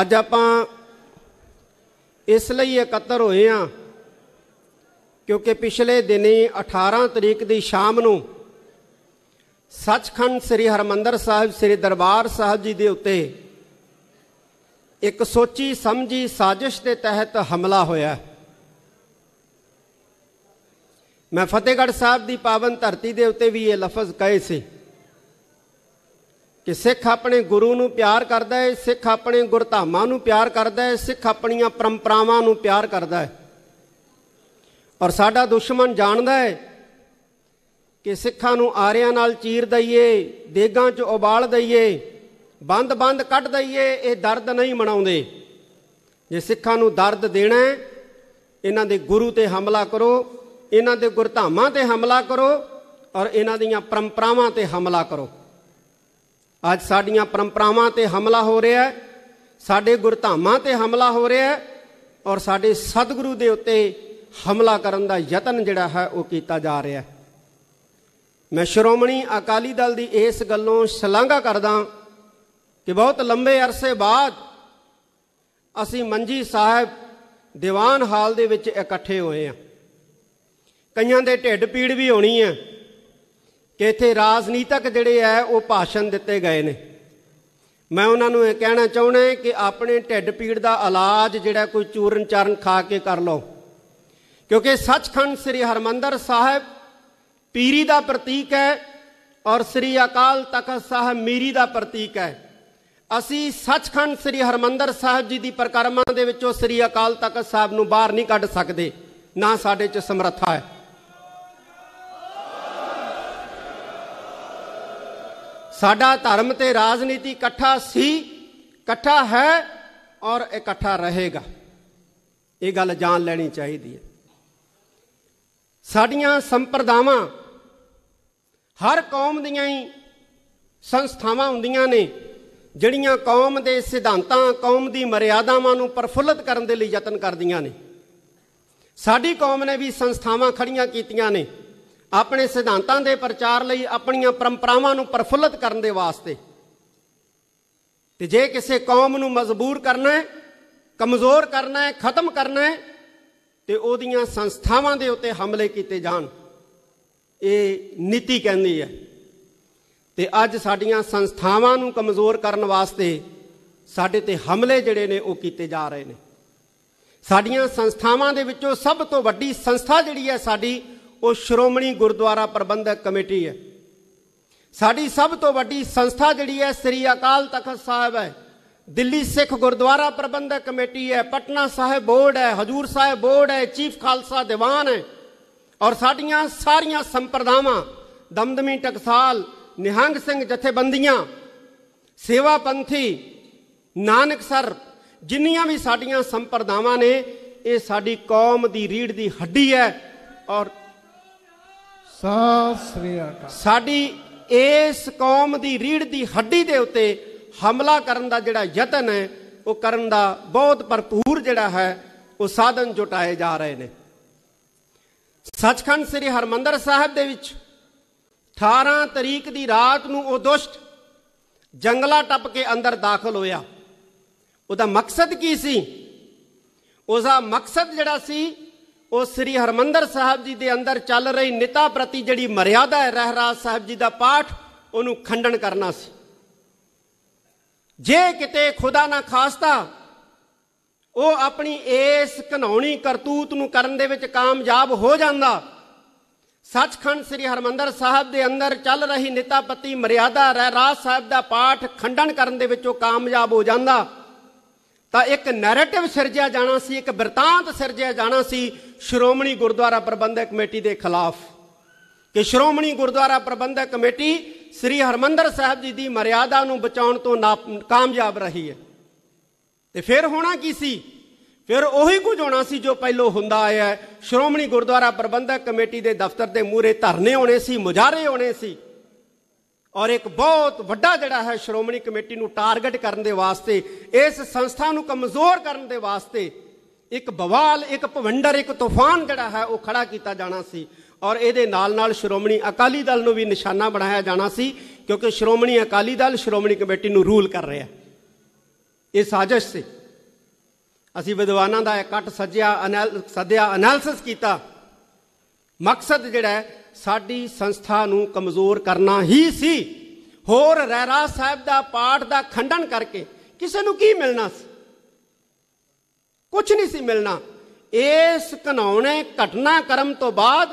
ਅੱਜ ਆਪਾਂ ਇਸ ਲਈ ਇਕੱਤਰ ਹੋਏ ਆ ਕਿਉਂਕਿ ਪਿਛਲੇ ਦਿਨੀ 18 ਤਰੀਕ ਦੀ ਸ਼ਾਮ ਨੂੰ ਸੱਚਖੰਡ ਸ੍ਰੀ ਹਰਮੰਦਰ ਸਾਹਿਬ ਸ੍ਰੀ ਦਰਬਾਰ ਸਾਹਿਬ ਜੀ ਦੇ ਉੱਤੇ ਇੱਕ ਸੋਚੀ ਸਮਝੀ ਸਾਜ਼ਿਸ਼ ਦੇ ਤਹਿਤ ਹਮਲਾ ਹੋਇਆ ਮੈਂ ਫਤਿਹਗੜ੍ਹ ਸਾਹਿਬ ਦੀ ਪਾਵਨ ਧਰਤੀ ਦੇ ਉੱਤੇ ਵੀ ਇਹ ਲਫ਼ਜ਼ ਕਹੇ ਸੀ ਕਿ ਸਿੱਖ ਆਪਣੇ ਗੁਰੂ ਨੂੰ ਪਿਆਰ ਕਰਦਾ ਹੈ ਸਿੱਖ ਆਪਣੇ ਗੁਰਧਾਮਾਂ ਨੂੰ ਪਿਆਰ ਕਰਦਾ ਹੈ ਸਿੱਖ ਆਪਣੀਆਂ ਪਰੰਪਰਾਵਾਂ ਨੂੰ ਪਿਆਰ ਕਰਦਾ ਹੈ ਔਰ ਸਾਡਾ ਦੁਸ਼ਮਣ ਜਾਣਦਾ ਹੈ ਕਿ ਸਿੱਖਾਂ ਨੂੰ ਆਰਿਆਂ ਨਾਲ ਚੀਰ ਦਈਏ ਦੇਗਾਂ 'ਚ ਉਬਾਲ ਦਈਏ ਬੰਦ-ਬੰਦ ਕੱਢ ਦਈਏ ਇਹ ਦਰਦ ਨਹੀਂ ਮਣਾਉਂਦੇ ਜੇ ਸਿੱਖਾਂ ਨੂੰ ਦਰਦ ਦੇਣਾ ਹੈ ਇਹਨਾਂ ਦੇ ਗੁਰੂ ਤੇ ਹਮਲਾ ਕਰੋ ਇਹਨਾਂ ਦੇ ਗੁਰਧਾਮਾਂ ਤੇ ਹਮਲਾ ਕਰੋ ਔਰ ਇਹਨਾਂ ਦੀਆਂ ਪਰੰਪਰਾਵਾਂ ਤੇ ਹਮਲਾ ਕਰੋ ਅੱਜ ਸਾਡੀਆਂ ਪਰੰਪਰਾਵਾਂ ਤੇ ਹਮਲਾ ਹੋ ਰਿਹਾ ਹੈ ਸਾਡੇ ਗੁਰਧਾਮਾਂ ਤੇ ਹਮਲਾ ਹੋ ਰਿਹਾ ਹੈ ਔਰ ਸਾਡੇ ਸਤਿਗੁਰੂ ਦੇ ਉੱਤੇ ਹਮਲਾ ਕਰਨ ਦਾ ਯਤਨ ਜਿਹੜਾ ਹੈ ਉਹ ਕੀਤਾ ਜਾ ਰਿਹਾ ਹੈ ਮੈਂ ਸ਼੍ਰੋਮਣੀ ਅਕਾਲੀ ਦਲ ਦੀ ਇਸ ਗੱਲੋਂ ਸ਼ਲਾਘਾ ਕਰਦਾ ਕਿ ਬਹੁਤ ਲੰਬੇ ਅਰਸੇ ਬਾਅਦ ਅਸੀਂ ਮੰਜੀ ਸਾਹਿਬ ਦੀਵਾਨ ਹਾਲ ਦੇ ਵਿੱਚ ਇਕੱਠੇ ਹੋਏ ਆ ਕਈਆਂ ਦੇ ਢਿੱਡ ਪੀੜ ਵੀ ਹੋਣੀ ਹੈ ਕਿ ਇੱਥੇ ਰਾਜਨੀਤਿਕ ਜਿਹੜੇ ਐ ਉਹ ਭਾਸ਼ਣ ਦਿੱਤੇ ਗਏ ਨੇ ਮੈਂ ਉਹਨਾਂ ਨੂੰ ਇਹ ਕਹਿਣਾ ਚਾਹੁੰਦਾ ਕਿ ਆਪਣੇ ਢਿੱਡ ਪੀੜ ਦਾ ਇਲਾਜ ਜਿਹੜਾ ਕੋਈ ਚੂਰਨ ਚਰਨ ਖਾ ਕੇ ਕਰ ਲਓ ਕਿਉਂਕਿ ਸੱਚਖੰਡ ਸ੍ਰੀ ਹਰਮੰਦਰ ਸਾਹਿਬ ਪੀਰੀ ਦਾ ਪ੍ਰਤੀਕ ਹੈ ਔਰ ਸ੍ਰੀ ਅਕਾਲ ਤਖਤ ਸਾਹਿਬ ਮੀਰੀ ਦਾ ਪ੍ਰਤੀਕ ਹੈ ਅਸੀਂ ਸੱਚਖੰਡ ਸ੍ਰੀ ਹਰਮੰਦਰ ਸਾਹਿਬ ਜੀ ਦੀ ਪ੍ਰਕਰਮਾਂ ਦੇ ਵਿੱਚੋਂ ਸ੍ਰੀ ਅਕਾਲ ਤਖਤ ਸਾਹਿਬ ਨੂੰ ਬਾਹਰ ਨਹੀਂ ਕੱਢ ਸਕਦੇ ਨਾ ਸਾਡੇ 'ਚ ਸਮਰੱਥਾ ਹੈ ਸਾਡਾ ਧਰਮ ਤੇ ਰਾਜਨੀਤੀ ਇਕੱਠਾ ਸੀ ਇਕੱਠਾ ਹੈ ਔਰ ਇਕੱਠਾ ਰਹੇਗਾ ਇਹ ਗੱਲ ਜਾਣ ਲੈਣੀ ਚਾਹੀਦੀ ਹੈ ਸਾਡੀਆਂ ਸੰਪਰਦਾਵਾਂ ਹਰ ਕੌਮ ਦੀਆਂ ਹੀ ਸੰਸਥਾਵਾਂ ਹੁੰਦੀਆਂ ਨੇ ਜਿਹੜੀਆਂ ਕੌਮ ਦੇ ਸਿਧਾਂਤਾਂ ਕੌਮ ਦੀ ਮਰਿਆਦਾਵਾਂ ਨੂੰ ਪਰਫੁੱਲਤ ਕਰਨ ਦੇ ਲਈ ਯਤਨ ਕਰਦੀਆਂ ਨੇ ਸਾਡੀ ਕੌਮ ਨੇ ਵੀ ਸੰਸਥਾਵਾਂ ਖੜੀਆਂ ਕੀਤੀਆਂ ਨੇ ਆਪਣੇ ਸਿਧਾਂਤਾਂ ਦੇ ਪ੍ਰਚਾਰ ਲਈ ਆਪਣੀਆਂ ਪਰੰਪਰਾਵਾਂ ਨੂੰ ਪ੍ਰਫੁੱਲਤ ਕਰਨ ਦੇ ਵਾਸਤੇ ਤੇ ਜੇ ਕਿਸੇ ਕੌਮ ਨੂੰ ਮਜਬੂਰ ਕਰਨਾ ਹੈ ਕਮਜ਼ੋਰ ਕਰਨਾ ਹੈ ਖਤਮ ਕਰਨਾ ਹੈ ਤੇ ਉਹਦੀਆਂ ਸੰਸਥਾਵਾਂ ਦੇ ਉੱਤੇ ਹਮਲੇ ਕੀਤੇ ਜਾਣ ਇਹ ਨੀਤੀ ਕਹਿੰਦੀ ਹੈ ਤੇ ਅੱਜ ਸਾਡੀਆਂ ਸੰਸਥਾਵਾਂ ਨੂੰ ਕਮਜ਼ੋਰ ਕਰਨ ਵਾਸਤੇ ਸਾਡੇ ਤੇ ਹਮਲੇ ਜਿਹੜੇ ਨੇ ਉਹ ਕੀਤੇ ਜਾ ਰਹੇ ਨੇ ਸਾਡੀਆਂ ਸੰਸਥਾਵਾਂ ਦੇ ਵਿੱਚੋਂ ਸਭ ਤੋਂ ਵੱਡੀ ਸੰਸਥਾ ਜਿਹੜੀ ਹੈ ਸਾਡੀ ਉਹ ਸ਼੍ਰੋਮਣੀ ਗੁਰਦੁਆਰਾ ਪ੍ਰਬੰਧਕ ਕਮੇਟੀ ਹੈ ਸਾਡੀ ਸਭ ਤੋਂ ਵੱਡੀ ਸੰਸਥਾ ਜਿਹੜੀ ਹੈ ਸ੍ਰੀ ਅਕਾਲ ਤਖਤ ਸਾਹਿਬ ਹੈ ਦਿੱਲੀ ਸਿੱਖ ਗੁਰਦੁਆਰਾ ਪ੍ਰਬੰਧਕ ਕਮੇਟੀ ਹੈ ਪਟਨਾ ਸਾਹਿਬ ਬੋਰਡ ਹੈ ਹਜੂਰ ਸਾਹਿਬ ਬੋਰਡ ਹੈ ਚੀਫ ਖਾਲਸਾ ਦੀਵਾਨ ਹੈ ਔਰ ਸਾਡੀਆਂ ਸਾਰੀਆਂ ਸੰਪਰਦਾਵਾਂ ਦਮਦਮੀ ਟਕਸਾਲ ਨਿਹੰਗ ਸਿੰਘ ਜਥੇਬੰਦੀਆਂ ਸੇਵਾ ਪੰਥੀ ਨਾਨਕ ਸਰ ਜਿੰਨੀਆਂ ਵੀ ਸਾਡੀਆਂ ਸੰਪਰਦਾਵਾਂ ਨੇ ਇਹ ਸਾਡੀ ਕੌਮ ਦੀ ਰੀੜ ਦੀ ਹੱਡੀ ਹੈ ਔਰ ਸਤਿ ਸ੍ਰੀ ਅਕਾਲ ਸਾਡੀ ਇਸ ਕੌਮ ਦੀ ਰੀੜ ਦੀ ਹੱਡੀ ਦੇ ਉੱਤੇ ਹਮਲਾ ਕਰਨ ਦਾ ਜਿਹੜਾ ਯਤਨ ਹੈ ਉਹ ਕਰਨ ਦਾ ਬਹੁਤ ਭਰਪੂਰ ਜਿਹੜਾ ਹੈ ਉਹ ਸਾਧਨ ਜੁਟਾਏ ਜਾ ਰਹੇ ਨੇ ਸੱਚਖੰਡ ਸ੍ਰੀ ਹਰਮੰਦਰ ਸਾਹਿਬ ਦੇ ਵਿੱਚ 18 ਤਰੀਕ ਦੀ ਰਾਤ ਨੂੰ ਉਹ ਦੁਸ਼ਟ ਜੰਗਲਾ ਟੱਪ ਕੇ ਅੰਦਰ ਦਾਖਲ ਹੋਇਆ ਉਹਦਾ ਮਕਸਦ ਕੀ ਸੀ ਉਹਦਾ ਮਕਸਦ ਜਿਹੜਾ ਸੀ ਉਹ ਸ੍ਰੀ ਹਰਮੰਦਰ ਸਾਹਿਬ ਜੀ ਦੇ ਅੰਦਰ ਚੱਲ ਰਹੀ ਨਿਤਾ ਪ੍ਰਤੀ ਜਿਹੜੀ ਮਰਿਆਦਾ ਹੈ ਰਹਿਰਾਜ ਸਾਹਿਬ ਜੀ ਦਾ ਪਾਠ ਉਹਨੂੰ ਖੰਡਨ ਕਰਨਾ ਸੀ ਜੇ ਕਿਤੇ ਖੁਦਾ ਨਾ ਖਾਸਤਾ ਉਹ ਆਪਣੀ ਇਸ ਘਨੌਣੀ ਕਰਤੂਤ ਨੂੰ ਕਰਨ ਦੇ ਵਿੱਚ ਕਾਮਯਾਬ ਹੋ ਜਾਂਦਾ ਸੱਚਖੰਡ ਸ੍ਰੀ ਹਰਮੰਦਰ ਸਾਹਿਬ ਦੇ ਅੰਦਰ ਚੱਲ ਰਹੀ ਨਿਤਾਪਤੀ ਮਰਿਆਦਾ ਰਹਿਰਾਜ ਸਾਹਿਬ ਦਾ ਪਾਠ ਖੰਡਨ ਕਰਨ ਦੇ ਵਿੱਚ ਉਹ ਕਾਮਯਾਬ ਹੋ ਜਾਂਦਾ ਤਾਂ ਇੱਕ ਨੈਰੇਟਿਵ ਸਿਰਜਿਆ ਜਾਣਾ ਸੀ ਇੱਕ ਬਿਰਤਾਂਤ ਸਿਰਜਿਆ ਜਾਣਾ ਸੀ ਸ਼੍ਰੋਮਣੀ ਗੁਰਦੁਆਰਾ ਪ੍ਰਬੰਧਕ ਕਮੇਟੀ ਦੇ ਖਿਲਾਫ ਕਿ ਸ਼੍ਰੋਮਣੀ ਗੁਰਦੁਆਰਾ ਪ੍ਰਬੰਧਕ ਕਮੇਟੀ ਸ੍ਰੀ ਹਰਮੰਦਰ ਸਾਹਿਬ ਜੀ ਦੀ ਮਰਿਆਦਾ ਨੂੰ ਬਚਾਉਣ ਤੋਂ ਕਾਮਯਾਬ ਰਹੀ ਹੈ ਤੇ ਫਿਰ ਹੋਣਾ ਕੀ ਸੀ ਫਿਰ ਉਹੀ ਕੁਝ ਹੋਣਾ ਸੀ ਜੋ ਪਹਿਲੋਂ ਹੁੰਦਾ ਆਇਆ ਸ਼੍ਰੋਮਣੀ ਗੁਰਦੁਆਰਾ ਪ੍ਰਬੰਧਕ ਕਮੇਟੀ ਦੇ ਦਫ਼ਤਰ ਦੇ ਮੂਹਰੇ ਧਰਨੇ ਹੋਣੇ ਸੀ ਮੁਜ਼ਾਹਰੇ ਹੋਣੇ ਸੀ ਔਰ ਇੱਕ ਬਹੁਤ ਵੱਡਾ ਜਿਹੜਾ ਹੈ ਸ਼੍ਰੋਮਣੀ ਕਮੇਟੀ ਨੂੰ ਟਾਰਗੇਟ ਕਰਨ ਦੇ ਵਾਸਤੇ ਇਸ ਸੰਸਥਾ ਨੂੰ ਕਮਜ਼ੋਰ ਕਰਨ ਦੇ ਵਾਸਤੇ ਇੱਕ ਬਵਾਲ ਇੱਕ ਭਵੰਡਰ ਇੱਕ ਤੂਫਾਨ ਜਿਹੜਾ ਹੈ ਉਹ ਖੜਾ ਕੀਤਾ ਜਾਣਾ ਸੀ ਔਰ ਇਹਦੇ ਨਾਲ ਨਾਲ ਸ਼੍ਰੋਮਣੀ ਅਕਾਲੀ ਦਲ ਨੂੰ ਵੀ ਨਿਸ਼ਾਨਾ ਬਣਾਇਆ ਜਾਣਾ ਸੀ ਕਿਉਂਕਿ ਸ਼੍ਰੋਮਣੀ ਅਕਾਲੀ ਦਲ ਸ਼੍ਰੋਮਣੀ ਕਮੇਟੀ ਨੂੰ ਰੂਲ ਕਰ ਰਿਹਾ ਇਹ ਸਾਜ਼ਿਸ਼ ਸੀ ਅਸੀਂ ਵਿਦਵਾਨਾਂ ਦਾ ਇਕੱਠ ਸੱਜਿਆ ਸੱਦਿਆ ਅਨਾਲਿਸਿਸ ਕੀਤਾ ਮਕਸਦ ਜਿਹੜਾ ਹੈ ਸਾਡੀ ਸੰਸਥਾ ਨੂੰ ਕਮਜ਼ੋਰ ਕਰਨਾ ਹੀ ਸੀ ਹੋਰ ਰਹਿਰਾ ਸਾਹਿਬ ਦਾ ਪਾਠ ਦਾ ਖੰਡਨ ਕਰਕੇ ਕਿਸੇ ਨੂੰ ਕੀ ਮਿਲਣਾ ਸੀ ਕੁਝ ਨਹੀਂ ਸੀ ਮਿਲਣਾ ਇਸ ਘਨਾਉਣੇ ਘਟਨਾ ਕਰਮ ਤੋਂ ਬਾਅਦ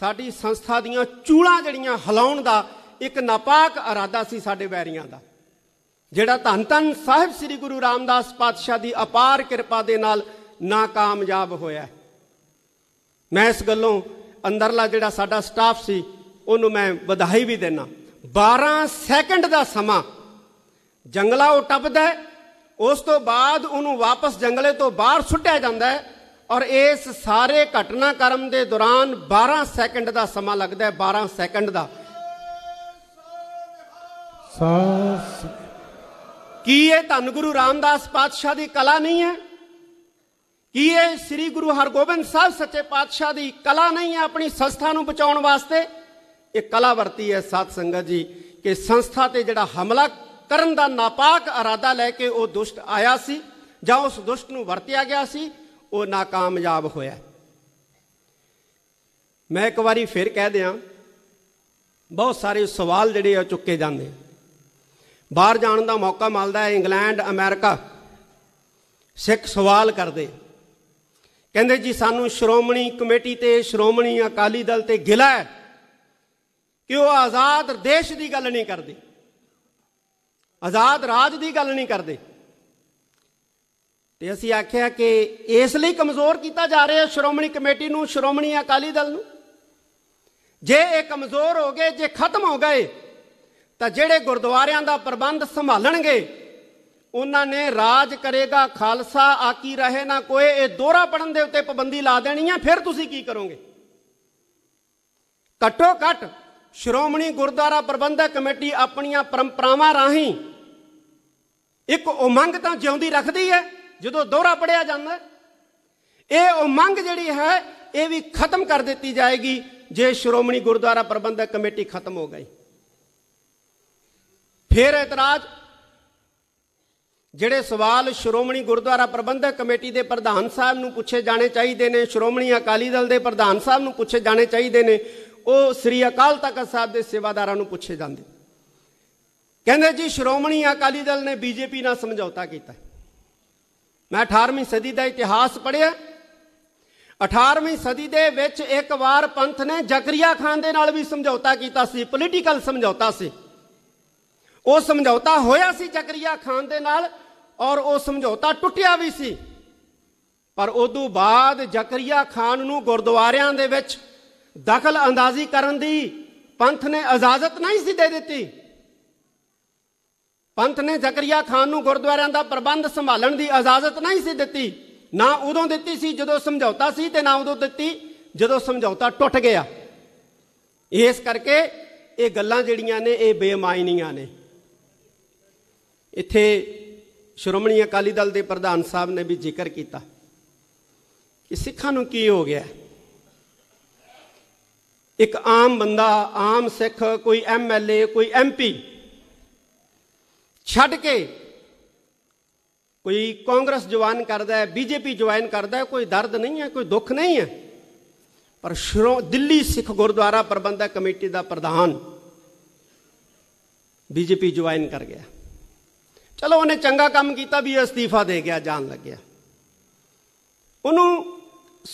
ਸਾਡੀ ਸੰਸਥਾ ਦੀਆਂ ਚੂਲਾਂ ਜਿਹੜੀਆਂ ਹਲਾਉਣ ਦਾ ਇੱਕ ਨਾਪਾਕ ਇਰਾਦਾ ਸੀ ਸਾਡੇ ਵੈਰੀਆਂ ਦਾ ਜਿਹੜਾ ਧੰਨ ਧੰਨ ਸਾਹਿਬ ਸ੍ਰੀ ਗੁਰੂ ਰਾਮਦਾਸ ਪਾਤਸ਼ਾਹ ਦੀ ਅਪਾਰ ਕਿਰਪਾ ਦੇ ਨਾਲ ਨਾਕਾਮਯਾਬ ਹੋਇਆ ਮੈਂ ਇਸ ਗੱਲੋਂ ਅੰਦਰਲਾ ਜਿਹੜਾ ਸਾਡਾ ਸਟਾਫ ਸੀ ਉਹਨੂੰ ਮੈਂ ਵਧਾਈ ਵੀ ਦੇਣਾ 12 ਸੈਕਿੰਡ ਦਾ ਸਮਾਂ ਜੰਗਲਾ ਉਹ ਟੱਪਦਾ ਉਸ ਤੋਂ ਬਾਅਦ ਉਹਨੂੰ ਵਾਪਸ ਜੰਗਲੇ ਤੋਂ ਬਾਹਰ ਸੁੱਟਿਆ ਜਾਂਦਾ ਹੈ ਔਰ ਇਸ ਸਾਰੇ ਘਟਨਾਕ੍ਰਮ ਦੇ ਦੌਰਾਨ 12 ਸੈਕਿੰਡ ਦਾ ਸਮਾਂ ਲੱਗਦਾ ਹੈ 12 ਸੈਕਿੰਡ ਦਾ ਕੀ ਇਹ ਧੰਨ ਗੁਰੂ ਰਾਮਦਾਸ ਪਾਤਸ਼ਾਹ ਦੀ ਕਲਾ ਨਹੀਂ ਹੈ ਕੀ ਇਹ ਸ੍ਰੀ ਗੁਰੂ ਹਰਗੋਬਿੰਦ ਸਾਹਿਬ ਸੱਚੇ ਪਾਤਸ਼ਾਹ ਦੀ ਕਲਾ ਨਹੀਂ ਹੈ ਆਪਣੀ ਸੰਸਥਾ ਨੂੰ ਬਚਾਉਣ ਵਾਸਤੇ ਇਹ ਕਲਾ ਵਰਤੀ ਹੈ ਸਾਧ ਸੰਗਤ ਜੀ ਕਿ ਸੰਸਥਾ ਤੇ ਜਿਹੜਾ ਹਮਲਾ ਕਰਨ ਦਾ ਨਾਪਾਕ ਇਰਾਦਾ ਲੈ ਕੇ ਉਹ ਦੁਸ਼ਟ ਆਇਆ ਸੀ ਜਾਂ ਉਸ ਦੁਸ਼ਟ ਨੂੰ ਵਰਤਿਆ ਗਿਆ ਸੀ ਉਹ ਨਾਕਾਮਯਾਬ ਹੋਇਆ ਮੈਂ ਇੱਕ ਵਾਰੀ ਫਿਰ ਕਹਿ ਦਿਆਂ ਬਹੁਤ ਸਾਰੇ ਸਵਾਲ ਜਿਹੜੇ ਆ ਚੁੱਕੇ ਜਾਂਦੇ ਬਾਹਰ ਜਾਣ ਦਾ ਮੌਕਾ ਮਿਲਦਾ ਹੈ ਇੰਗਲੈਂਡ ਅਮਰੀਕਾ ਸਿੱਖ ਸਵਾਲ ਕਰਦੇ ਕਹਿੰਦੇ ਜੀ ਸਾਨੂੰ ਸ਼੍ਰੋਮਣੀ ਕਮੇਟੀ ਤੇ ਸ਼੍ਰੋਮਣੀ ਅਕਾਲੀ ਦਲ ਤੇ ਗਿਲਾ ਹੈ ਕਿ ਉਹ ਆਜ਼ਾਦ ਦੇਸ਼ ਦੀ ਗੱਲ ਨਹੀਂ ਕਰਦੇ ਆਜ਼ਾਦ ਰਾਜ ਦੀ ਗੱਲ ਨਹੀਂ ਕਰਦੇ ਤੇ ਅਸੀਂ ਆਖਿਆ ਕਿ ਇਸ ਲਈ ਕਮਜ਼ੋਰ ਕੀਤਾ ਜਾ ਰਿਹਾ ਸ਼੍ਰੋਮਣੀ ਕਮੇਟੀ ਨੂੰ ਸ਼੍ਰੋਮਣੀ ਅਕਾਲੀ ਦਲ ਨੂੰ ਜੇ ਇਹ ਕਮਜ਼ੋਰ ਹੋ ਗਏ ਜੇ ਖਤਮ ਹੋ ਗਏ ਤਾਂ ਜਿਹੜੇ ਗੁਰਦੁਆਰਿਆਂ ਦਾ ਪ੍ਰਬੰਧ ਸੰਭਾਲਣਗੇ ਉਹਨਾਂ ਨੇ ਰਾਜ ਕਰੇਗਾ ਖਾਲਸਾ ਆਕੀ ਰਹੇ ਨਾ ਕੋਈ ਇਹ ਦੋਹਰਾ ਪੜਨ ਦੇ ਉੱਤੇ ਪਾਬੰਦੀ ਲਾ ਦੇਣੀ ਹੈ ਫਿਰ ਤੁਸੀਂ ਕੀ ਕਰੋਗੇ ਕਟੋ ਕਟ ਸ਼੍ਰੋਮਣੀ ਗੁਰਦੁਆਰਾ ਪ੍ਰਬੰਧਕ ਕਮੇਟੀ ਆਪਣੀਆਂ ਪਰੰਪਰਾਵਾਂ ਰਾਹੀਂ ਇੱਕ ਉਮੰਗ ਤਾਂ ਜਿਉਂਦੀ ਰੱਖਦੀ ਹੈ ਜਦੋਂ ਦੋਹਰਾ ਪੜਿਆ ਜਾਂਦਾ ਇਹ ਉਮੰਗ ਜਿਹੜੀ ਹੈ ਇਹ ਵੀ ਖਤਮ ਕਰ ਦਿੱਤੀ ਜਾਏਗੀ ਜੇ ਸ਼੍ਰੋਮਣੀ ਗੁਰਦੁਆਰਾ ਪ੍ਰਬੰਧਕ ਕਮੇਟੀ ਖਤਮ ਹੋ ਗਈ ਫਿਰ ਇਤਰਾਜ਼ ਜਿਹੜੇ ਸਵਾਲ ਸ਼੍ਰੋਮਣੀ ਗੁਰਦੁਆਰਾ ਪ੍ਰਬੰਧਕ ਕਮੇਟੀ ਦੇ ਪ੍ਰਧਾਨ ਸਾਹਿਬ ਨੂੰ ਪੁੱਛੇ ਜਾਣੇ ਚਾਹੀਦੇ ਨੇ ਸ਼੍ਰੋਮਣੀ ਅਕਾਲੀ ਦਲ ਦੇ ਪ੍ਰਧਾਨ ਸਾਹਿਬ ਨੂੰ ਪੁੱਛੇ ਜਾਣੇ ਚਾਹੀਦੇ ਨੇ ਉਹ ਸ੍ਰੀ ਅਕਾਲ ਤਖਤ ਸਾਹਿਬ ਦੇ ਸੇਵਾਦਾਰਾਂ ਨੂੰ ਪੁੱਛੇ ਜਾਂਦੇ ਕਹਿੰਦੇ ਜੀ ਸ਼੍ਰੋਮਣੀ ਅਕਾਲੀ ਦਲ ਨੇ ਬੀਜੇਪੀ ਨਾਲ ਸਮਝੌਤਾ ਕੀਤਾ ਮੈਂ 18ਵੀਂ ਸਦੀ ਦਾ ਇਤਿਹਾਸ ਪੜਿਆ 18ਵੀਂ ਸਦੀ ਦੇ ਵਿੱਚ ਇੱਕ ਵਾਰ ਪੰਥ ਨੇ ਜ਼ਕਰੀਆ ਖਾਨ ਦੇ ਨਾਲ ਵੀ ਸਮਝੌਤਾ ਕੀਤਾ ਸੀ ਪੋਲੀਟੀਕਲ ਸਮਝੌਤਾ ਸੀ ਉਹ ਸਮਝੌਤਾ ਹੋਇਆ ਸੀ ਜ਼ਕਰੀਆ ਖਾਨ ਦੇ ਨਾਲ ਔਰ ਉਹ ਸਮਝੌਤਾ ਟੁੱਟਿਆ ਵੀ ਸੀ ਪਰ ਉਦੋਂ ਬਾਅਦ ਜ਼ਕਰੀਆ ਖਾਨ ਨੂੰ ਗੁਰਦੁਆਰਿਆਂ ਦੇ ਵਿੱਚ ਦਖਲ ਅੰਦਾਜ਼ੀ ਕਰਨ ਦੀ ਪੰਥ ਨੇ ਇਜਾਜ਼ਤ ਨਹੀਂ ਸੀ ਦੇ ਦਿੱਤੀ ਪੰਥ ਨੇ ਜ਼ਕਰੀਆ ਖਾਨ ਨੂੰ ਗੁਰਦੁਆਰਿਆਂ ਦਾ ਪ੍ਰਬੰਧ ਸੰਭਾਲਣ ਦੀ ਇਜਾਜ਼ਤ ਨਹੀਂ ਸੀ ਦਿੱਤੀ ਨਾ ਉਦੋਂ ਦਿੱਤੀ ਸੀ ਜਦੋਂ ਸਮਝੌਤਾ ਸੀ ਤੇ ਨਾ ਉਦੋਂ ਦਿੱਤੀ ਜਦੋਂ ਸਮਝੌਤਾ ਟੁੱਟ ਗਿਆ ਇਸ ਕਰਕੇ ਇਹ ਗੱਲਾਂ ਜਿਹੜੀਆਂ ਨੇ ਇਹ ਬੇਮਾਇਨੀਆਂ ਨੇ ਇੱਥੇ ਸ਼੍ਰੋਮਣੀ ਅਕਾਲੀ ਦਲ ਦੇ ਪ੍ਰਧਾਨ ਸਾਹਿਬ ਨੇ ਵੀ ਜ਼ਿਕਰ ਕੀਤਾ ਕਿ ਸਿੱਖਾਂ ਨੂੰ ਕੀ ਹੋ ਗਿਆ ਇੱਕ ਆਮ ਬੰਦਾ ਆਮ ਸਿੱਖ ਕੋਈ ਐਮਐਲਏ ਕੋਈ ਐਮਪੀ ਛੱਡ ਕੇ ਕੋਈ ਕਾਂਗਰਸ ਜਵਾਨ ਕਰਦਾ ਹੈ ਬੀਜੇਪੀ ਜੁਆਇਨ ਕਰਦਾ ਹੈ ਕੋਈ ਦਰਦ ਨਹੀਂ ਹੈ ਕੋਈ ਦੁੱਖ ਨਹੀਂ ਹੈ ਪਰ ਸ਼ਰੋ ਦਿੱਲੀ ਸਿੱਖ ਗੁਰਦੁਆਰਾ ਪ੍ਰਬੰਧਕ ਕਮੇਟੀ ਦਾ ਪ੍ਰਧਾਨ ਬੀਜੇਪੀ ਜੁਆਇਨ ਕਰ ਗਿਆ ਚਲੋ ਉਹਨੇ ਚੰਗਾ ਕੰਮ ਕੀਤਾ ਵੀ ਅਸਤੀਫਾ ਦੇ ਗਿਆ ਜਾਣ ਲੱਗਿਆ ਉਹਨੂੰ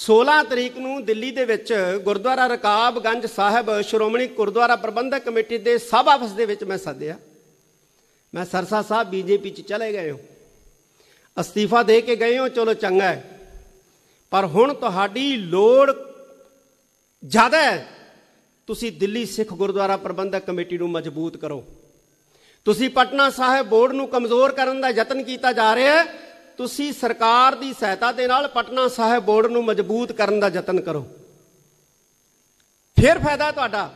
16 ਤਰੀਕ ਨੂੰ ਦਿੱਲੀ ਦੇ ਵਿੱਚ ਗੁਰਦੁਆਰਾ ਰਕਾਬਗੰਜ ਸਾਹਿਬ ਸ਼੍ਰੋਮਣੀ ਗੁਰਦੁਆਰਾ ਪ੍ਰਬੰਧਕ ਕਮੇਟੀ ਦੇ ਸਭ ਆਫਿਸ ਦੇ ਵਿੱਚ ਮੈਂ ਸੱਦਿਆ ਮੈਂ ਸਰਸਾ ਸਾਹਿਬ ਬੀਜੇਪੀ ਚ ਚਲੇ ਗਏ ਹਾਂ ਅਸਤੀਫਾ ਦੇ ਕੇ ਗਏ ਹਾਂ ਚਲੋ ਚੰਗਾ ਹੈ ਪਰ ਹੁਣ ਤੁਹਾਡੀ ਲੋੜ ਜ਼ਿਆਦਾ ਹੈ ਤੁਸੀਂ ਦਿੱਲੀ ਸਿੱਖ ਗੁਰਦੁਆਰਾ ਪ੍ਰਬੰਧਕ ਕਮੇਟੀ ਨੂੰ ਮਜ਼ਬੂਤ ਕਰੋ ਤੁਸੀਂ ਪਟਨਾ ਸਾਹਿਬ ਬੋਰਡ ਨੂੰ ਕਮਜ਼ੋਰ ਕਰਨ ਦਾ ਯਤਨ ਕੀਤਾ ਜਾ ਰਿਹਾ ਹੈ ਤੁਸੀਂ ਸਰਕਾਰ ਦੀ ਸਹਾਇਤਾ ਦੇ ਨਾਲ ਪਟਨਾ ਸਾਹਿਬ ਬੋਰਡ ਨੂੰ ਮਜ਼ਬੂਤ ਕਰਨ ਦਾ ਯਤਨ ਕਰੋ ਫਿਰ ਫਾਇਦਾ ਤੁਹਾਡਾ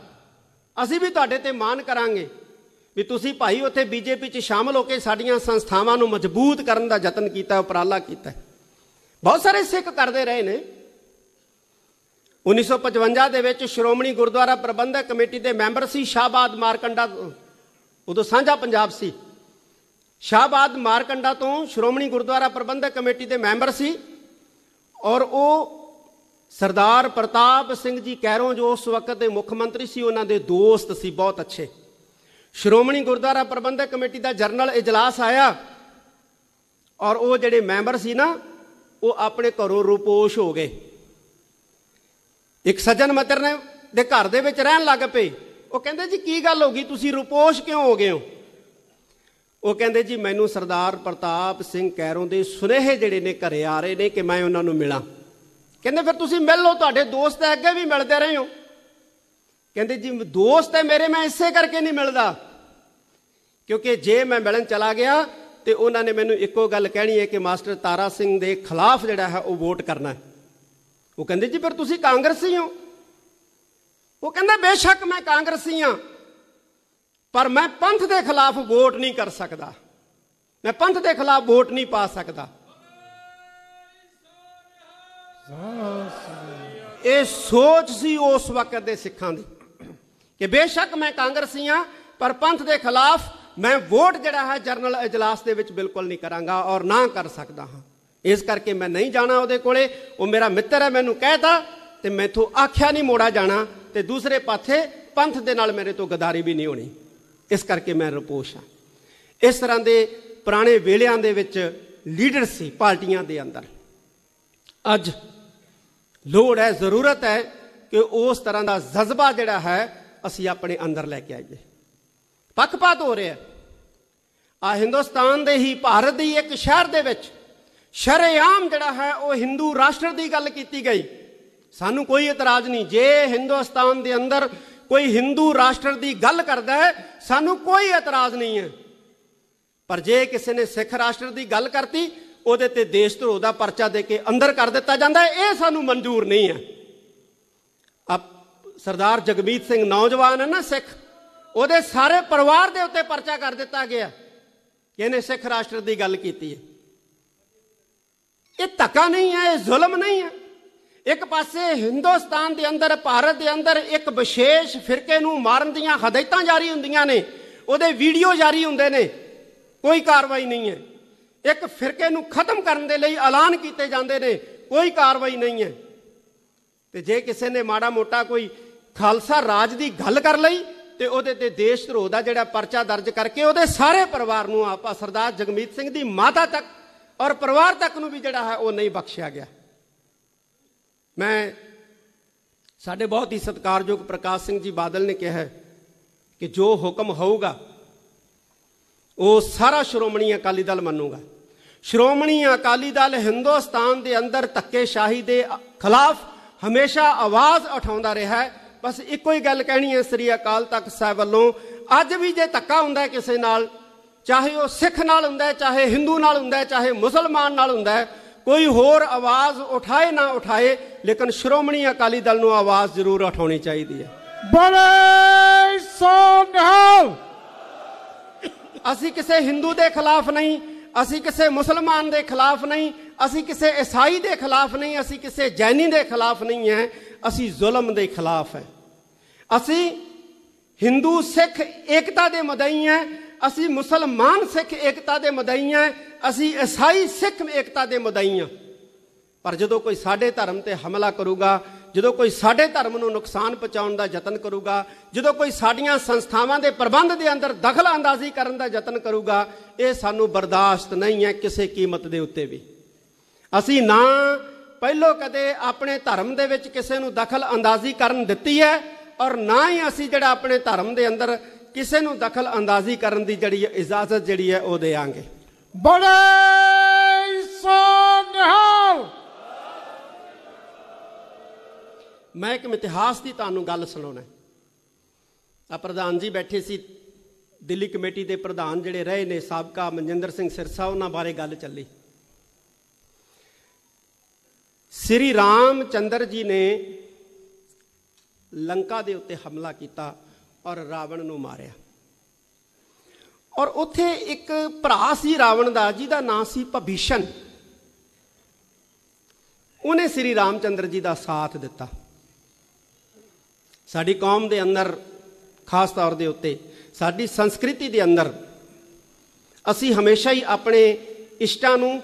ਅਸੀਂ ਵੀ ਤੁਹਾਡੇ ਤੇ ਮਾਨ ਕਰਾਂਗੇ ਵੀ ਤੁਸੀਂ ਭਾਈ ਉੱਥੇ ਬੀਜੇਪੀ 'ਚ ਸ਼ਾਮਲ ਹੋ ਕੇ ਸਾਡੀਆਂ ਸੰਸਥਾਵਾਂ ਨੂੰ ਮਜ਼ਬੂਤ ਕਰਨ ਦਾ ਯਤਨ ਕੀਤਾ ਉਪਰਾਲਾ ਕੀਤਾ ਬਹੁਤ ਸਾਰੇ ਸਿੱਖ ਕਰਦੇ ਰਹੇ ਨੇ 1955 ਦੇ ਵਿੱਚ ਸ਼੍ਰੋਮਣੀ ਗੁਰਦੁਆਰਾ ਪ੍ਰਬੰਧਕ ਕਮੇਟੀ ਦੇ ਮੈਂਬਰ ਸੀ ਸ਼ਾਬਾਦ ਮਾਰਕੰਡਾ ਉਦੋਂ ਸਾਂਝਾ ਪੰਜਾਬ ਸੀ ਸ਼ਾਹਬਾਦ ਮਾਰਕੰਡਾ ਤੋਂ ਸ਼੍ਰੋਮਣੀ ਗੁਰਦੁਆਰਾ ਪ੍ਰਬੰਧਕ ਕਮੇਟੀ ਦੇ ਮੈਂਬਰ ਸੀ ਔਰ ਉਹ ਸਰਦਾਰ ਪ੍ਰਤਾਪ ਸਿੰਘ ਜੀ ਕੈਰੋਂ ਜੋ ਉਸ ਵਕਤ ਦੇ ਮੁੱਖ ਮੰਤਰੀ ਸੀ ਉਹਨਾਂ ਦੇ ਦੋਸਤ ਸੀ ਬਹੁਤ ਅੱਛੇ ਸ਼੍ਰੋਮਣੀ ਗੁਰਦੁਆਰਾ ਪ੍ਰਬੰਧਕ ਕਮੇਟੀ ਦਾ ਜਰਨਲ اجلاس ਆਇਆ ਔਰ ਉਹ ਜਿਹੜੇ ਮੈਂਬਰ ਸੀ ਨਾ ਉਹ ਆਪਣੇ ਘਰੋਂ ਰੂਪੋਸ਼ ਹੋ ਗਏ ਇੱਕ ਸੱਜਣ ਮਤਰ ਨੇ ਦੇ ਘਰ ਦੇ ਵਿੱਚ ਰਹਿਣ ਲੱਗ ਪਏ ਉਹ ਕਹਿੰਦੇ ਜੀ ਕੀ ਗੱਲ ਹੋ ਗਈ ਤੁਸੀਂ ਰੁਪੋਸ਼ ਕਿਉਂ ਹੋ ਗਏ ਹੋ ਉਹ ਕਹਿੰਦੇ ਜੀ ਮੈਨੂੰ ਸਰਦਾਰ ਪ੍ਰਤਾਪ ਸਿੰਘ ਕੈਰੋਂ ਦੇ ਸੁਨੇਹੇ ਜਿਹੜੇ ਨੇ ਘਰੇ ਆ ਰਹੇ ਨੇ ਕਿ ਮੈਂ ਉਹਨਾਂ ਨੂੰ ਮਿਲਾਂ ਕਹਿੰਦੇ ਫਿਰ ਤੁਸੀਂ ਮਿਲ ਲਓ ਤੁਹਾਡੇ ਦੋਸਤ ਅੱਗੇ ਵੀ ਮਿਲਦੇ ਰਹੇ ਹੋ ਕਹਿੰਦੇ ਜੀ ਦੋਸਤ ਹੈ ਮੇਰੇ ਮੈਂ ਇਸੇ ਕਰਕੇ ਨਹੀਂ ਮਿਲਦਾ ਕਿਉਂਕਿ ਜੇ ਮੈਂ ਮਿਲਣ ਚਲਾ ਗਿਆ ਤੇ ਉਹਨਾਂ ਨੇ ਮੈਨੂੰ ਇੱਕੋ ਗੱਲ ਕਹਿਣੀ ਹੈ ਕਿ ਮਾਸਟਰ ਤਾਰਾ ਸਿੰਘ ਦੇ ਖਿਲਾਫ ਜਿਹੜਾ ਹੈ ਉਹ ਵੋਟ ਕਰਨਾ ਹੈ ਉਹ ਕਹਿੰਦੇ ਜੀ ਫਿਰ ਤੁਸੀਂ ਕਾਂਗਰਸੀ ਹੋ ਉਹ ਕਹਿੰਦਾ ਬੇਸ਼ੱਕ ਮੈਂ ਕਾਂਗਰਸੀ ਆ ਪਰ ਮੈਂ ਪੰਥ ਦੇ ਖਿਲਾਫ ਵੋਟ ਨਹੀਂ ਕਰ ਸਕਦਾ ਮੈਂ ਪੰਥ ਦੇ ਖਿਲਾਫ ਵੋਟ ਨਹੀਂ ਪਾ ਸਕਦਾ ਇਹ ਸੋਚ ਸੀ ਉਸ ਵਕਤ ਦੇ ਸਿੱਖਾਂ ਦੀ ਕਿ ਬੇਸ਼ੱਕ ਮੈਂ ਕਾਂਗਰਸੀ ਆ ਪਰ ਪੰਥ ਦੇ ਖਿਲਾਫ ਮੈਂ ਵੋਟ ਜਿਹੜਾ ਹੈ ਜਰਨਲ اجلاس ਦੇ ਵਿੱਚ ਬਿਲਕੁਲ ਨਹੀਂ ਕਰਾਂਗਾ ਔਰ ਨਾ ਕਰ ਸਕਦਾ ਹਾਂ ਇਸ ਕਰਕੇ ਮੈਂ ਨਹੀਂ ਜਾਣਾ ਉਹਦੇ ਕੋਲੇ ਉਹ ਮੇਰਾ ਮਿੱਤਰ ਹੈ ਮੈਨੂੰ ਕਹਿਤਾ ਤੇ ਮੈਥੋਂ ਆਖਿਆ ਨਹੀਂ ਮੋੜਾ ਜਾਣਾ ਤੇ ਦੂਸਰੇ ਪਾਸੇ ਪੰਥ ਦੇ ਨਾਲ ਮੇਰੇ ਤੋਂ ਗਦਾਰੀ ਵੀ ਨਹੀਂ ਹੋਣੀ ਇਸ ਕਰਕੇ ਮੈਂ ਰਪੋਸ਼ ਆ ਇਸ ਤਰ੍ਹਾਂ ਦੇ ਪੁਰਾਣੇ ਵੇਲਿਆਂ ਦੇ ਵਿੱਚ ਲੀਡਰ ਸੀ ਪਾਰਟੀਆਂ ਦੇ ਅੰਦਰ ਅੱਜ ਲੋੜ ਹੈ ਜ਼ਰੂਰਤ ਹੈ ਕਿ ਉਸ ਤਰ੍ਹਾਂ ਦਾ ਜਜ਼ਬਾ ਜਿਹੜਾ ਹੈ ਅਸੀਂ ਆਪਣੇ ਅੰਦਰ ਲੈ ਕੇ ਆਈਏ ਪੱਖਪਾਤ ਹੋ ਰਿਹਾ ਆ ਹਿੰਦੁਸਤਾਨ ਦੇ ਹੀ ਭਾਰਤ ਦੀ ਇੱਕ ਸ਼ਹਿਰ ਦੇ ਵਿੱਚ ਸ਼ਰੇਆਮ ਜਿਹੜਾ ਹੈ ਉਹ ਹਿੰਦੂ ਰਾਸ਼ਟਰ ਦੀ ਗੱਲ ਕੀਤੀ ਗਈ ਸਾਨੂੰ ਕੋਈ ਇਤਰਾਜ਼ ਨਹੀਂ ਜੇ ਹਿੰਦੁਸਤਾਨ ਦੇ ਅੰਦਰ ਕੋਈ ਹਿੰਦੂ ਰਾਸ਼ਟਰ ਦੀ ਗੱਲ ਕਰਦਾ ਹੈ ਸਾਨੂੰ ਕੋਈ ਇਤਰਾਜ਼ ਨਹੀਂ ਹੈ ਪਰ ਜੇ ਕਿਸੇ ਨੇ ਸਿੱਖ ਰਾਸ਼ਟਰ ਦੀ ਗੱਲ ਕਰਤੀ ਉਹਦੇ ਤੇ ਦੇਸ਼ ਧਰੋ ਦਾ ਪਰਚਾ ਦੇ ਕੇ ਅੰਦਰ ਕਰ ਦਿੱਤਾ ਜਾਂਦਾ ਹੈ ਇਹ ਸਾਨੂੰ ਮਨਜ਼ੂਰ ਨਹੀਂ ਹੈ ਅਬ ਸਰਦਾਰ ਜਗਮੀਤ ਸਿੰਘ ਨੌਜਵਾਨ ਹੈ ਨਾ ਸਿੱਖ ਉਹਦੇ ਸਾਰੇ ਪਰਿਵਾਰ ਦੇ ਉੱਤੇ ਪਰਚਾ ਕਰ ਦਿੱਤਾ ਗਿਆ ਕਿ ਇਹਨੇ ਸਿੱਖ ਰਾਸ਼ਟਰ ਦੀ ਗੱਲ ਕੀਤੀ ਹੈ ਇਹ ਧੱਕਾ ਨਹੀਂ ਹੈ ਇਹ ਜ਼ੁਲਮ ਨਹੀਂ ਹੈ ਇੱਕ ਪਾਸੇ ਹਿੰਦੁਸਤਾਨ ਦੇ ਅੰਦਰ ਭਾਰਤ ਦੇ ਅੰਦਰ ਇੱਕ ਵਿਸ਼ੇਸ਼ ਫਿਰਕੇ ਨੂੰ ਮਾਰਨ ਦੀਆਂ ਹਦਾਇਤਾਂ ਜਾਰੀ ਹੁੰਦੀਆਂ ਨੇ ਉਹਦੇ ਵੀਡੀਓ ਜਾਰੀ ਹੁੰਦੇ ਨੇ ਕੋਈ ਕਾਰਵਾਈ ਨਹੀਂ ਹੈ ਇੱਕ ਫਿਰਕੇ ਨੂੰ ਖਤਮ ਕਰਨ ਦੇ ਲਈ ਐਲਾਨ ਕੀਤੇ ਜਾਂਦੇ ਨੇ ਕੋਈ ਕਾਰਵਾਈ ਨਹੀਂ ਹੈ ਤੇ ਜੇ ਕਿਸੇ ਨੇ ਮਾੜਾ ਮੋਟਾ ਕੋਈ ਖਾਲਸਾ ਰਾਜ ਦੀ ਗੱਲ ਕਰ ਲਈ ਤੇ ਉਹਦੇ ਤੇ ਦੇਸ਼ ਧਰੋਹ ਦਾ ਜਿਹੜਾ ਪਰਚਾ ਦਰਜ ਕਰਕੇ ਉਹਦੇ ਸਾਰੇ ਪਰਿਵਾਰ ਨੂੰ ਆਪਾ ਸਰਦਾਰ ਜਗਮੀਤ ਸਿੰਘ ਦੀ ਮਾਤਾ ਤੱਕ ਔਰ ਪਰਿਵਾਰ ਤੱਕ ਨੂੰ ਵੀ ਜਿਹੜਾ ਹੈ ਉਹ ਨਹੀਂ ਬਖਸ਼ਿਆ ਗਿਆ ਮੈਂ ਸਾਡੇ ਬਹੁਤ ਹੀ ਸਤਿਕਾਰਯੋਗ ਪ੍ਰਕਾਸ਼ ਸਿੰਘ ਜੀ ਬਾਦਲ ਨੇ ਕਿਹਾ ਕਿ ਜੋ ਹੁਕਮ ਹੋਊਗਾ ਉਹ ਸਾਰਾ ਸ਼੍ਰੋਮਣੀ ਅਕਾਲੀ ਦਲ ਮੰਨੂਗਾ ਸ਼੍ਰੋਮਣੀ ਅਕਾਲੀ ਦਲ ਹਿੰਦੁਸਤਾਨ ਦੇ ਅੰਦਰ ਧੱਕੇਸ਼ਾਹੀ ਦੇ ਖਿਲਾਫ ਹਮੇਸ਼ਾ ਆਵਾਜ਼ ਉਠਾਉਂਦਾ ਰਿਹਾ ਹੈ ਬਸ ਇੱਕੋ ਹੀ ਗੱਲ ਕਹਿਣੀ ਹੈ ਸ੍ਰੀ ਅਕਾਲ ਤਖਤ ਸਾਹਿਬ ਵੱਲੋਂ ਅੱਜ ਵੀ ਜੇ ਧੱਕਾ ਹੁੰਦਾ ਕਿਸੇ ਨਾਲ ਚਾਹੇ ਉਹ ਸਿੱਖ ਨਾਲ ਹੁੰਦਾ ਹੈ ਚਾਹੇ ਹਿੰਦੂ ਨਾਲ ਹੁੰਦਾ ਹੈ ਚਾਹੇ ਮੁਸਲਮਾਨ ਨਾਲ ਹੁੰਦਾ ਹੈ ਕੋਈ ਹੋਰ ਆਵਾਜ਼ ਉਠਾਏ ਨਾ ਉਠਾਏ ਲੇਕਿਨ ਸ਼੍ਰੋਮਣੀ ਅਕਾਲੀ ਦਲ ਨੂੰ ਆਵਾਜ਼ ਜ਼ਰੂਰ ਉਠਾਉਣੀ ਚਾਹੀਦੀ ਹੈ ਬੜੇ ਸੋਨਹਾਲ ਅਸੀਂ ਕਿਸੇ ਹਿੰਦੂ ਦੇ ਖਿਲਾਫ ਨਹੀਂ ਅਸੀਂ ਕਿਸੇ ਮੁਸਲਮਾਨ ਦੇ ਖਿਲਾਫ ਨਹੀਂ ਅਸੀਂ ਕਿਸੇ ਈਸਾਈ ਦੇ ਖਿਲਾਫ ਨਹੀਂ ਅਸੀਂ ਕਿਸੇ ਜੈਨੀ ਦੇ ਖਿਲਾਫ ਨਹੀਂ ਹੈ ਅਸੀਂ ਜ਼ੁਲਮ ਦੇ ਖਿਲਾਫ ਹੈ ਅਸੀਂ ਹਿੰਦੂ ਸਿੱਖ ਏਕਤਾ ਦੇ ਮਦਈ ਹੈ ਅਸੀਂ ਮੁਸਲਮਾਨ ਸਿੱਖ ਏਕਤਾ ਦੇ ਮਦਈਆਂ ਅਸੀਂ ਈਸਾਈ ਸਿੱਖ ਏਕਤਾ ਦੇ ਮਦਈਆਂ ਪਰ ਜਦੋਂ ਕੋਈ ਸਾਡੇ ਧਰਮ ਤੇ ਹਮਲਾ ਕਰੂਗਾ ਜਦੋਂ ਕੋਈ ਸਾਡੇ ਧਰਮ ਨੂੰ ਨੁਕਸਾਨ ਪਹੁੰਚਾਉਣ ਦਾ ਯਤਨ ਕਰੂਗਾ ਜਦੋਂ ਕੋਈ ਸਾਡੀਆਂ ਸੰਸਥਾਵਾਂ ਦੇ ਪ੍ਰਬੰਧ ਦੇ ਅੰਦਰ ਦਖਲ ਅੰਦਾਜ਼ੀ ਕਰਨ ਦਾ ਯਤਨ ਕਰੂਗਾ ਇਹ ਸਾਨੂੰ ਬਰਦਾਸ਼ਤ ਨਹੀਂ ਹੈ ਕਿਸੇ ਕੀਮਤ ਦੇ ਉੱਤੇ ਵੀ ਅਸੀਂ ਨਾ ਪਹਿਲੋ ਕਦੇ ਆਪਣੇ ਧਰਮ ਦੇ ਵਿੱਚ ਕਿਸੇ ਨੂੰ ਦਖਲ ਅੰਦਾਜ਼ੀ ਕਰਨ ਦਿੱਤੀ ਹੈ ਔਰ ਨਾ ਹੀ ਅਸੀਂ ਜਿਹੜਾ ਆਪਣੇ ਧਰਮ ਦੇ ਅੰਦਰ ਕਿਸੇ ਨੂੰ ਦਖਲ ਅੰਦਾਜ਼ੀ ਕਰਨ ਦੀ ਜਿਹੜੀ ਇਜਾਜ਼ਤ ਜਿਹੜੀ ਹੈ ਉਹ ਦੇਾਂਗੇ ਬੜੇ ਸੋਨਹਾਲ ਮੈਂ ਇੱਕ ਇਤਿਹਾਸ ਦੀ ਤੁਹਾਨੂੰ ਗੱਲ ਸੁਣਾਉਣਾ ਆ ਪ੍ਰਧਾਨ ਜੀ ਬੈਠੇ ਸੀ ਦਿੱਲੀ ਕਮੇਟੀ ਦੇ ਪ੍ਰਧਾਨ ਜਿਹੜੇ ਰਹੇ ਨੇ ਸਾਬਕਾ ਮਨਜਿੰਦਰ ਸਿੰਘ ਸਿਰਸਾ ਉਹਨਾਂ ਬਾਰੇ ਗੱਲ ਚੱਲੀ ਸ੍ਰੀ ਰਾਮ ਚੰਦਰ ਜੀ ਨੇ ਲੰਕਾ ਦੇ ਉੱਤੇ ਹਮਲਾ ਕੀਤਾ ਔਰ ਰਾਵਣ ਨੂੰ ਮਾਰਿਆ ਔਰ ਉੱਥੇ ਇੱਕ ਭਰਾ ਸੀ ਰਾਵਣ ਦਾ ਜਿਹਦਾ ਨਾਂ ਸੀ ਭਵਿਸ਼ਨ ਉਹਨੇ ਸ੍ਰੀ ਰਾਮਚੰਦਰ ਜੀ ਦਾ ਸਾਥ ਦਿੱਤਾ ਸਾਡੀ ਕੌਮ ਦੇ ਅੰਦਰ ਖਾਸ ਤੌਰ ਦੇ ਉੱਤੇ ਸਾਡੀ ਸੰਸਕ੍ਰਿਤੀ ਦੇ ਅੰਦਰ ਅਸੀਂ ਹਮੇਸ਼ਾ ਹੀ ਆਪਣੇ ਇਸ਼ਟਾਂ ਨੂੰ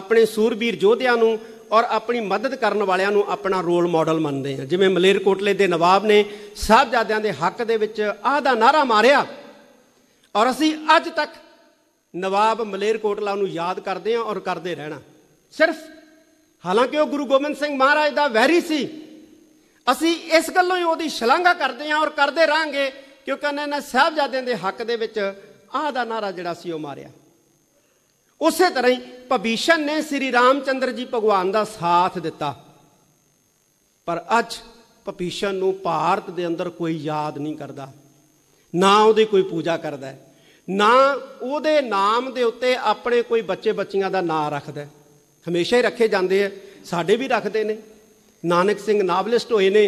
ਆਪਣੇ ਸੂਰਬੀਰ ਯੋਧਿਆਂ ਨੂੰ ਔਰ ਆਪਣੀ ਮਦਦ ਕਰਨ ਵਾਲਿਆਂ ਨੂੰ ਆਪਣਾ ਰੋਲ ਮਾਡਲ ਮੰਨਦੇ ਆ ਜਿਵੇਂ ਮਲੇਰਕੋਟਲੇ ਦੇ ਨਵਾਬ ਨੇ ਸਾਹਿਬਜ਼ਾਦਿਆਂ ਦੇ ਹੱਕ ਦੇ ਵਿੱਚ ਆਹ ਦਾ ਨਾਰਾ ਮਾਰਿਆ ਔਰ ਅਸੀਂ ਅੱਜ ਤੱਕ ਨਵਾਬ ਮਲੇਰਕੋਟਲਾ ਨੂੰ ਯਾਦ ਕਰਦੇ ਆ ਔਰ ਕਰਦੇ ਰਹਿਣਾ ਸਿਰਫ ਹਾਲਾਂਕਿ ਉਹ ਗੁਰੂ ਗੋਬਿੰਦ ਸਿੰਘ ਮਹਾਰਾਜ ਦਾ ਵੈਰੀ ਸੀ ਅਸੀਂ ਇਸ ਗੱਲੋਂ ਹੀ ਉਹਦੀ ਸ਼ਲਾਘਾ ਕਰਦੇ ਆ ਔਰ ਕਰਦੇ ਰਾਂਗੇ ਕਿਉਂਕਿ ਉਹਨੇ ਨੇ ਸਾਹਿਬਜ਼ਾਦਿਆਂ ਦੇ ਹੱਕ ਦੇ ਵਿੱਚ ਆਹ ਦਾ ਨਾਰਾ ਜਿਹੜਾ ਸੀ ਉਹ ਮਾਰਿਆ ਉਸੇ ਤਰ੍ਹਾਂ ਹੀ ਭਵਿਸ਼ਨ ਨੇ ਸ੍ਰੀ ਰਾਮਚੰਦਰ ਜੀ ਭਗਵਾਨ ਦਾ ਸਾਥ ਦਿੱਤਾ ਪਰ ਅੱਜ ਭਵਿਸ਼ਨ ਨੂੰ ਭਾਰਤ ਦੇ ਅੰਦਰ ਕੋਈ ਯਾਦ ਨਹੀਂ ਕਰਦਾ ਨਾ ਉਹਦੀ ਕੋਈ ਪੂਜਾ ਕਰਦਾ ਨਾ ਉਹਦੇ ਨਾਮ ਦੇ ਉੱਤੇ ਆਪਣੇ ਕੋਈ ਬੱਚੇ ਬੱਚੀਆਂ ਦਾ ਨਾਂ ਰੱਖਦਾ ਹਮੇਸ਼ਾ ਹੀ ਰੱਖੇ ਜਾਂਦੇ ਆ ਸਾਡੇ ਵੀ ਰੱਖਦੇ ਨੇ ਨਾਨਕ ਸਿੰਘ ਨਾਵਲਿਸਟ ਹੋਏ ਨੇ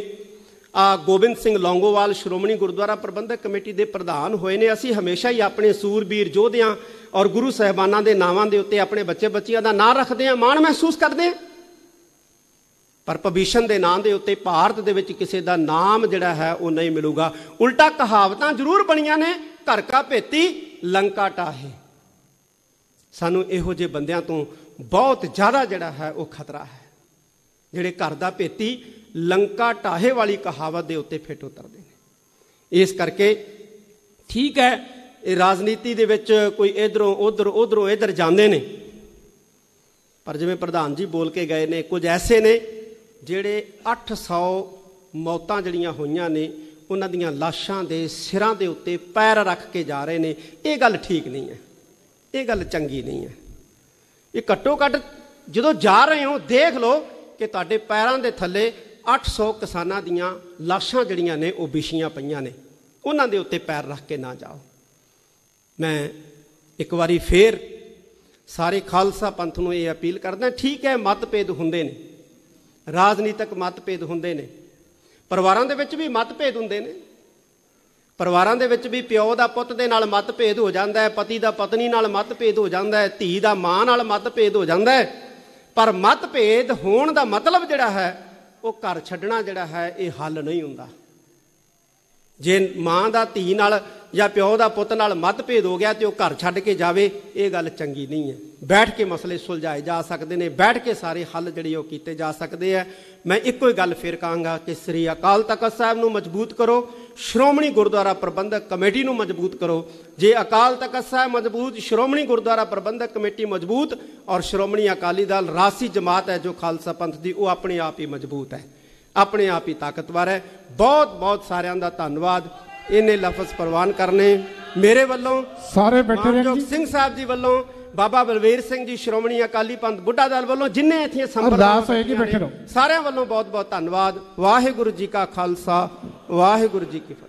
ਗੋਬਿੰਦ ਸਿੰਘ ਲੌਂਗੋਵਾਲ ਸ਼੍ਰੋਮਣੀ ਗੁਰਦੁਆਰਾ ਪ੍ਰਬੰਧਕ ਕਮੇਟੀ ਦੇ ਪ੍ਰਧਾਨ ਹੋਏ ਨੇ ਅਸੀਂ ਹਮੇਸ਼ਾ ਹੀ ਆਪਣੇ ਸੂਰਬੀਰ ਯੋਧਿਆਂ ਔਰ ਗੁਰੂ ਸਹਿਬਾਨਾਂ ਦੇ ਨਾਵਾਂ ਦੇ ਉੱਤੇ ਆਪਣੇ ਬੱਚੇ ਬੱਚੀਆਂ ਦਾ ਨਾਂ ਰੱਖਦੇ ਹਾਂ ਮਾਣ ਮਹਿਸੂਸ ਕਰਦੇ ਹਾਂ ਪਰ ਪਬੀਸ਼ਨ ਦੇ ਨਾਂ ਦੇ ਉੱਤੇ ਭਾਰਤ ਦੇ ਵਿੱਚ ਕਿਸੇ ਦਾ ਨਾਮ ਜਿਹੜਾ ਹੈ ਉਹ ਨਹੀਂ ਮਿਲੂਗਾ ਉਲਟਾ ਕਹਾਵਤਾਂ ਜ਼ਰੂਰ ਬਣੀਆਂ ਨੇ ਘਰ ਕਾ ਭੇਤੀ ਲੰਕਾ ਟਾਹੇ ਸਾਨੂੰ ਇਹੋ ਜਿਹੇ ਬੰਦਿਆਂ ਤੋਂ ਬਹੁਤ ਜ਼ਿਆਦਾ ਜਿਹੜਾ ਹੈ ਉਹ ਖਤਰਾ ਹੈ ਜਿਹੜੇ ਘਰ ਦਾ ਭੇਤੀ ਲੰਕਾ ਟਾਹੇ ਵਾਲੀ ਕਹਾਵਤ ਦੇ ਉੱਤੇ ਫਿੱਟ ਉਤਰਦੇ ਨੇ ਇਸ ਕਰਕੇ ਠੀਕ ਹੈ ਇਹ ਰਾਜਨੀਤੀ ਦੇ ਵਿੱਚ ਕੋਈ ਇਧਰੋਂ ਉਧਰ ਉਧਰੋਂ ਇਧਰ ਜਾਂਦੇ ਨੇ ਪਰ ਜਿਵੇਂ ਪ੍ਰਧਾਨ ਜੀ ਬੋਲ ਕੇ ਗਏ ਨੇ ਕੁਝ ਐਸੇ ਨੇ ਜਿਹੜੇ 800 ਮੌਤਾਂ ਜਿਹੜੀਆਂ ਹੋਈਆਂ ਨੇ ਉਹਨਾਂ ਦੀਆਂ ਲਾਸ਼ਾਂ ਦੇ ਸਿਰਾਂ ਦੇ ਉੱਤੇ ਪੈਰ ਰੱਖ ਕੇ ਜਾ ਰਹੇ ਨੇ ਇਹ ਗੱਲ ਠੀਕ ਨਹੀਂ ਹੈ ਇਹ ਗੱਲ ਚੰਗੀ ਨਹੀਂ ਹੈ ਇਹ ਘੱਟੋ ਘੱਟ ਜਦੋਂ ਜਾ ਰਹੇ ਹੋ ਦੇਖ ਲਓ ਕਿ ਤੁਹਾਡੇ ਪੈਰਾਂ ਦੇ ਥੱਲੇ 800 ਕਿਸਾਨਾਂ ਦੀਆਂ ਲਾਸ਼ਾਂ ਜਿਹੜੀਆਂ ਨੇ ਉਹ ਵਿਛੀਆਂ ਪਈਆਂ ਨੇ ਉਹਨਾਂ ਦੇ ਉੱਤੇ ਪੈਰ ਰੱਖ ਕੇ ਨਾ ਜਾਓ ਮੈਂ ਇੱਕ ਵਾਰੀ ਫੇਰ ਸਾਰੇ ਖਾਲਸਾ ਪੰਥ ਨੂੰ ਇਹ ਅਪੀਲ ਕਰਦਾ ਠੀਕ ਹੈ ਮਤਭੇਦ ਹੁੰਦੇ ਨੇ ਰਾਜਨੀਤਿਕ ਮਤਭੇਦ ਹੁੰਦੇ ਨੇ ਪਰਿਵਾਰਾਂ ਦੇ ਵਿੱਚ ਵੀ ਮਤਭੇਦ ਹੁੰਦੇ ਨੇ ਪਰਿਵਾਰਾਂ ਦੇ ਵਿੱਚ ਵੀ ਪਿਓ ਦਾ ਪੁੱਤ ਦੇ ਨਾਲ ਮਤਭੇਦ ਹੋ ਜਾਂਦਾ ਹੈ ਪਤੀ ਦਾ ਪਤਨੀ ਨਾਲ ਮਤਭੇਦ ਹੋ ਜਾਂਦਾ ਹੈ ਧੀ ਦਾ ਮਾਂ ਨਾਲ ਮਤਭੇਦ ਹੋ ਜਾਂਦਾ ਹੈ ਪਰ ਮਤਭੇਦ ਹੋਣ ਦਾ ਮਤਲਬ ਜਿਹੜਾ ਹੈ ਉਹ ਘਰ ਛੱਡਣਾ ਜਿਹੜਾ ਹੈ ਇਹ ਹੱਲ ਨਹੀਂ ਹੁੰਦਾ ਜੇ ਮਾਂ ਦਾ ਧੀ ਨਾਲ ਜਾਂ ਪਿਓ ਦਾ ਪੁੱਤ ਨਾਲ ਮਤਭੇਦ ਹੋ ਗਿਆ ਤੇ ਉਹ ਘਰ ਛੱਡ ਕੇ ਜਾਵੇ ਇਹ ਗੱਲ ਚੰਗੀ ਨਹੀਂ ਹੈ ਬੈਠ ਕੇ ਮਸਲੇ ਸੁਲਝਾਏ ਜਾ ਸਕਦੇ ਨੇ ਬੈਠ ਕੇ ਸਾਰੇ ਹੱਲ ਜਿਹੜੇ ਉਹ ਕੀਤੇ ਜਾ ਸਕਦੇ ਆ ਮੈਂ ਇੱਕੋ ਹੀ ਗੱਲ ਫੇਰ ਕਹਾਂਗਾ ਕਿ ਸ੍ਰੀ ਅਕਾਲ ਤਖਤ ਸਾਹਿਬ ਨੂੰ ਮਜ਼ਬੂਤ ਕਰੋ ਸ਼੍ਰੋਮਣੀ ਗੁਰਦੁਆਰਾ ਪ੍ਰਬੰਧਕ ਕਮੇਟੀ ਨੂੰ ਮਜ਼ਬੂਤ ਕਰੋ ਜੇ ਅਕਾਲ ਤਖਤ ਸਾਹਿਬ ਮਜ਼ਬੂਤ ਸ਼੍ਰੋਮਣੀ ਗੁਰਦੁਆਰਾ ਪ੍ਰਬੰਧਕ ਕਮੇਟੀ ਮਜ਼ਬੂਤ ਔਰ ਸ਼੍ਰੋਮਣੀ ਅਕਾਲੀ ਦਲ ਰਾਸੀ ਜਮਾਤ ਹੈ ਜੋ ਖਾਲਸਾ ਪੰਥ ਦੀ ਉਹ ਆਪਣੇ ਆਪ ਹੀ ਮਜ਼ਬੂਤ ਹੈ ਆਪਣੇ ਆਪ ਹੀ ਤਾਕਤਵਰ ਹੈ ਬਹੁਤ ਬਹੁਤ ਸਾਰਿਆਂ ਦਾ ਧੰਨਵਾਦ ਇਹਨੇ ਲਫ਼ਜ਼ ਪ੍ਰਵਾਨ ਕਰਨੇ ਮੇਰੇ ਵੱਲੋਂ ਸਾਰੇ ਬੈਠੇ ਜੀ ਸਿੰਘ ਸਾਹਿਬ ਜੀ ਵੱਲੋਂ ਬਾਬਾ ਬਲਵੀਰ ਸਿੰਘ ਜੀ ਸ਼੍ਰੋਮਣੀ ਅਕਾਲੀ ਪੰਥ ਬੁੱਢਾ ਦਲ ਵੱਲੋਂ ਜਿੰਨੇ ਇੱਥੇ ਸੰਪਰਦਾਸ ਹੋਏਗੀ ਬੈਠੇ ਰਹੋ ਸਾਰਿਆਂ ਵੱਲੋਂ ਬਹੁਤ ਬਹੁਤ ਧੰਨਵਾਦ ਵਾਹਿਗੁਰੂ ਜੀ ਕਾ ਖਾਲਸਾ ਵਾਹਿਗੁਰੂ ਜੀ ਕੀ ਫਤਿਹ